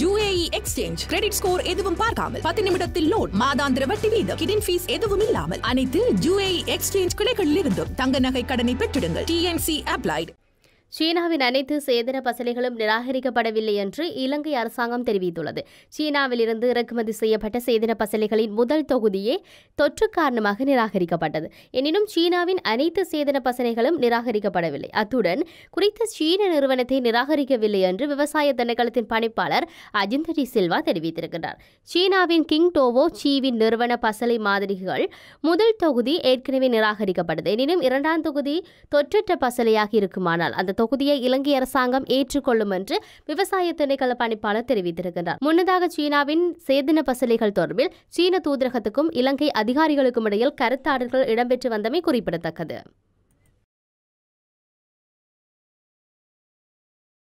UAE exchange credit score எதுவும் பார்க்காமல் பத்து நிமிடத்தில் லோன் மாதாந்திர வட்டி வீதம் கிடின் ஃபீஸ் எதுவும் இல்லாமல் அனைத்து யூஏஇ எக்ஸ்சேஞ்ச் கிளைகளில் இருந்தும் தங்க நகை கடனை பெற்றிடுங்கள் டிஎன்சி அப்ளைட் சீனாவின் அனைத்து சேதன பசலைகளும் நிராகரிக்கப்படவில்லை என்று இலங்கை அரசாங்கம் தெரிவித்துள்ளது சீனாவிலிருந்து இறக்குமதி செய்யப்பட்ட சேதன பசலைகளின் முதல் தொகுதியே தொற்று காரணமாக நிராகரிக்கப்பட்டது எனினும் சீனாவின் அனைத்து சேதன பசலைகளும் நிராகரிக்கப்படவில்லை அத்துடன் குறித்த சீன நிறுவனத்தை நிராகரிக்கவில்லை என்று விவசாய திணைக்களத்தின் பணிப்பாளர் அஜிந்தரி சில்வா தெரிவித்திருக்கிறார் சீனாவின் கிங் டோவோ சீவின் நிறுவன பசலை மாதிரிகள் முதல் தொகுதி ஏற்கனவே நிராகரிக்கப்பட்டது எனினும் இரண்டாம் தொகுதி தொற்றற்ற பசலையாக இருக்குமானால் அந்த தொகுதியை இலங்கை அரசாங்கம் ஏற்றுக்கொள்ளும் என்று விவசாய திணைக்கள பணிப்பாளர் தெரிவித்திருக்கிறார் முன்னதாக சீனாவின் சேதன பசுலைகள் தொடர்பில் சீன தூதரகத்துக்கும் இலங்கை அதிகாரிகளுக்கும் இடையில் கருத்தாடல்கள் இடம்பெற்று வந்தமை குறிப்பிடத்தக்கது